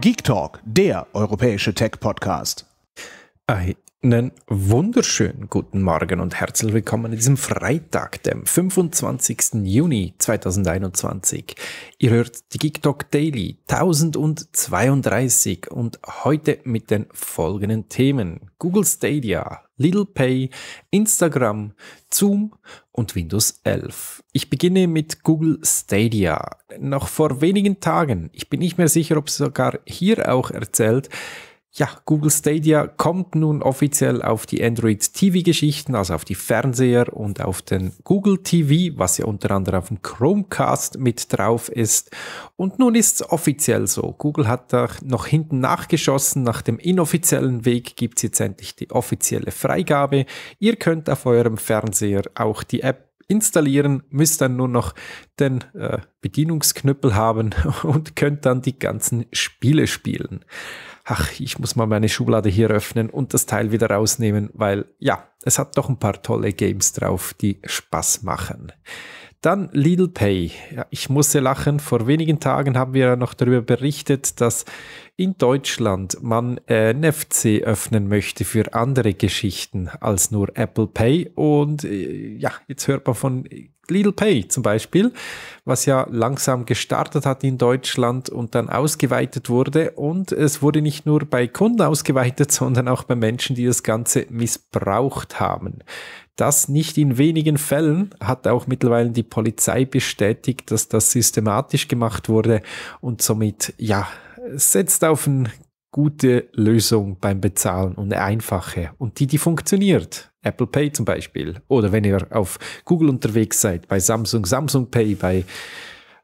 Geek Talk, der europäische Tech-Podcast. Einen wunderschönen guten Morgen und herzlich willkommen an diesem Freitag, dem 25. Juni 2021. Ihr hört die Geek Talk Daily 1032 und heute mit den folgenden Themen. Google Stadia, Little Pay, Instagram, Zoom und Windows 11. Ich beginne mit Google Stadia. Noch vor wenigen Tagen, ich bin nicht mehr sicher, ob es sogar hier auch erzählt, ja, Google Stadia kommt nun offiziell auf die Android TV-Geschichten, also auf die Fernseher und auf den Google TV, was ja unter anderem auf dem Chromecast mit drauf ist. Und nun ist es offiziell so. Google hat da noch hinten nachgeschossen. Nach dem inoffiziellen Weg gibt es jetzt endlich die offizielle Freigabe. Ihr könnt auf eurem Fernseher auch die App installieren, müsst dann nur noch den äh, Bedienungsknüppel haben und könnt dann die ganzen Spiele spielen ach, ich muss mal meine Schublade hier öffnen und das Teil wieder rausnehmen, weil ja, es hat doch ein paar tolle Games drauf, die Spaß machen. Dann Lidl Pay. Ja, ich musste lachen. Vor wenigen Tagen haben wir ja noch darüber berichtet, dass in Deutschland man äh, NFC öffnen möchte für andere Geschichten als nur Apple Pay. Und äh, ja, jetzt hört man von Lidl Pay zum Beispiel, was ja langsam gestartet hat in Deutschland und dann ausgeweitet wurde. Und es wurde nicht nur bei Kunden ausgeweitet, sondern auch bei Menschen, die das Ganze missbraucht haben. Das nicht in wenigen Fällen hat auch mittlerweile die Polizei bestätigt, dass das systematisch gemacht wurde und somit, ja, setzt auf eine gute Lösung beim Bezahlen und eine einfache und die, die funktioniert. Apple Pay zum Beispiel. Oder wenn ihr auf Google unterwegs seid, bei Samsung, Samsung Pay, bei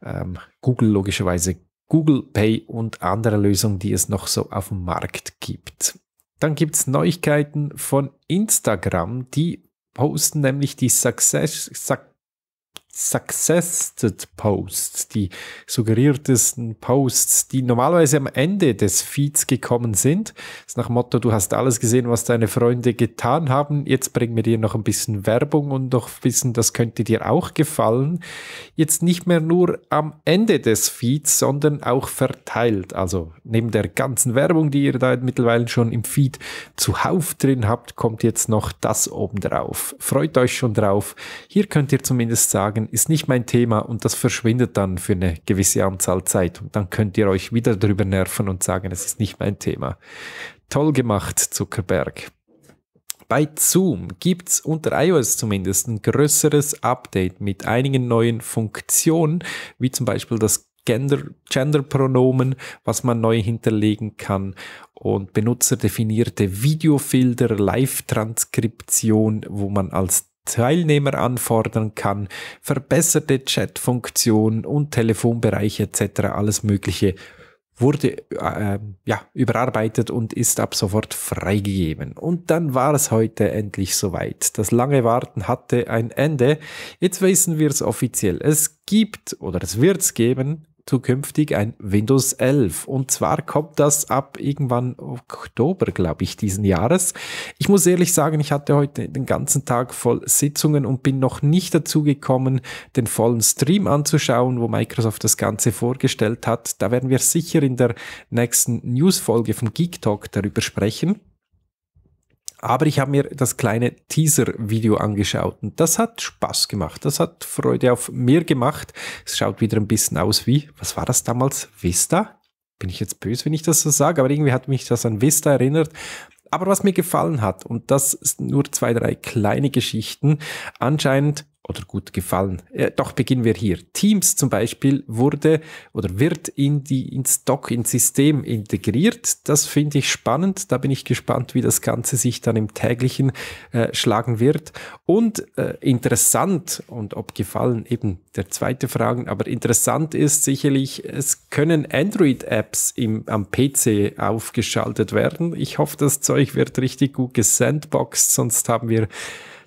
ähm, Google logischerweise Google Pay und andere Lösungen, die es noch so auf dem Markt gibt. Dann gibt es Neuigkeiten von Instagram, die posten nämlich die Success, Successed Posts, die suggeriertesten Posts, die normalerweise am Ende des Feeds gekommen sind. Das ist nach Motto, du hast alles gesehen, was deine Freunde getan haben. Jetzt bringen wir dir noch ein bisschen Werbung und noch wissen, das könnte dir auch gefallen. Jetzt nicht mehr nur am Ende des Feeds, sondern auch verteilt. Also neben der ganzen Werbung, die ihr da mittlerweile schon im Feed zuhauf drin habt, kommt jetzt noch das oben drauf. Freut euch schon drauf. Hier könnt ihr zumindest sagen, sagen, ist nicht mein Thema und das verschwindet dann für eine gewisse Anzahl Zeit und dann könnt ihr euch wieder darüber nerven und sagen, es ist nicht mein Thema. Toll gemacht, Zuckerberg. Bei Zoom gibt es unter iOS zumindest ein größeres Update mit einigen neuen Funktionen, wie zum Beispiel das Gender, Genderpronomen, was man neu hinterlegen kann und benutzerdefinierte Videofilter, Live-Transkription, wo man als Teilnehmer anfordern kann, verbesserte Chatfunktion und Telefonbereiche etc. alles Mögliche wurde äh, ja, überarbeitet und ist ab sofort freigegeben. Und dann war es heute endlich soweit. Das lange Warten hatte ein Ende. Jetzt wissen wir es offiziell. Es gibt oder es wird es geben zukünftig ein Windows 11. Und zwar kommt das ab irgendwann Oktober, glaube ich, diesen Jahres. Ich muss ehrlich sagen, ich hatte heute den ganzen Tag voll Sitzungen und bin noch nicht dazu gekommen, den vollen Stream anzuschauen, wo Microsoft das Ganze vorgestellt hat. Da werden wir sicher in der nächsten Newsfolge vom Geek Talk darüber sprechen. Aber ich habe mir das kleine Teaser-Video angeschaut und das hat Spaß gemacht. Das hat Freude auf mir gemacht. Es schaut wieder ein bisschen aus wie, was war das damals? Vista? Bin ich jetzt böse, wenn ich das so sage, aber irgendwie hat mich das an Vista erinnert. Aber was mir gefallen hat, und das sind nur zwei, drei kleine Geschichten, anscheinend oder gut gefallen. Äh, doch beginnen wir hier. Teams zum Beispiel wurde oder wird in die, ins Dock, ins System integriert. Das finde ich spannend. Da bin ich gespannt, wie das Ganze sich dann im täglichen äh, schlagen wird. Und äh, interessant und ob gefallen eben der zweite Fragen, aber interessant ist sicherlich, es können Android-Apps am PC aufgeschaltet werden. Ich hoffe, das Zeug wird richtig gut gesandboxed, sonst haben wir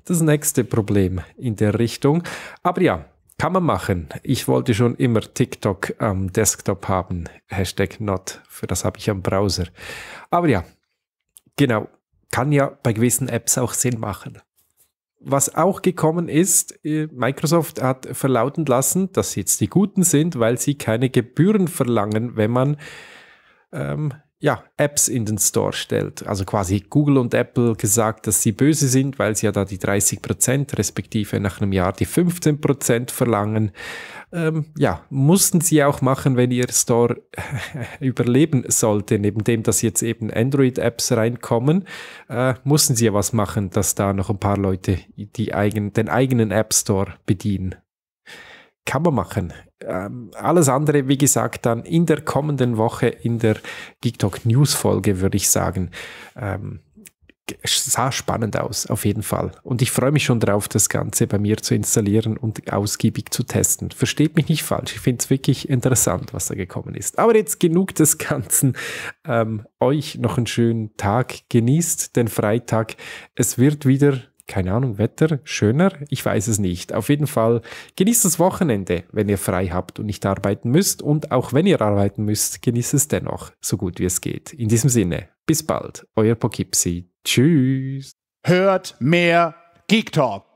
das nächste Problem in der Richtung. Aber ja, kann man machen. Ich wollte schon immer TikTok am Desktop haben. Hashtag not. Für das habe ich am Browser. Aber ja, genau. Kann ja bei gewissen Apps auch Sinn machen. Was auch gekommen ist, äh, Microsoft hat verlauten lassen, dass jetzt die Guten sind, weil sie keine Gebühren verlangen, wenn man ähm, ja, Apps in den Store stellt. Also quasi Google und Apple gesagt, dass sie böse sind, weil sie ja da die 30 Prozent respektive nach einem Jahr die 15 Prozent verlangen. Ähm, ja, mussten sie auch machen, wenn ihr Store überleben sollte, neben dem, dass jetzt eben Android-Apps reinkommen, äh, mussten sie ja was machen, dass da noch ein paar Leute die eigenen, den eigenen App Store bedienen kann man machen. Ähm, alles andere, wie gesagt, dann in der kommenden Woche in der GeekTalk News Folge, würde ich sagen. Ähm, sah spannend aus, auf jeden Fall. Und ich freue mich schon drauf, das Ganze bei mir zu installieren und ausgiebig zu testen. Versteht mich nicht falsch, ich finde es wirklich interessant, was da gekommen ist. Aber jetzt genug des Ganzen. Ähm, euch noch einen schönen Tag. Genießt den Freitag. Es wird wieder keine Ahnung, Wetter schöner? Ich weiß es nicht. Auf jeden Fall genießt das Wochenende, wenn ihr frei habt und nicht arbeiten müsst. Und auch wenn ihr arbeiten müsst, genießt es dennoch, so gut wie es geht. In diesem Sinne, bis bald, euer Pokipsi. Tschüss. Hört mehr Geek Talk.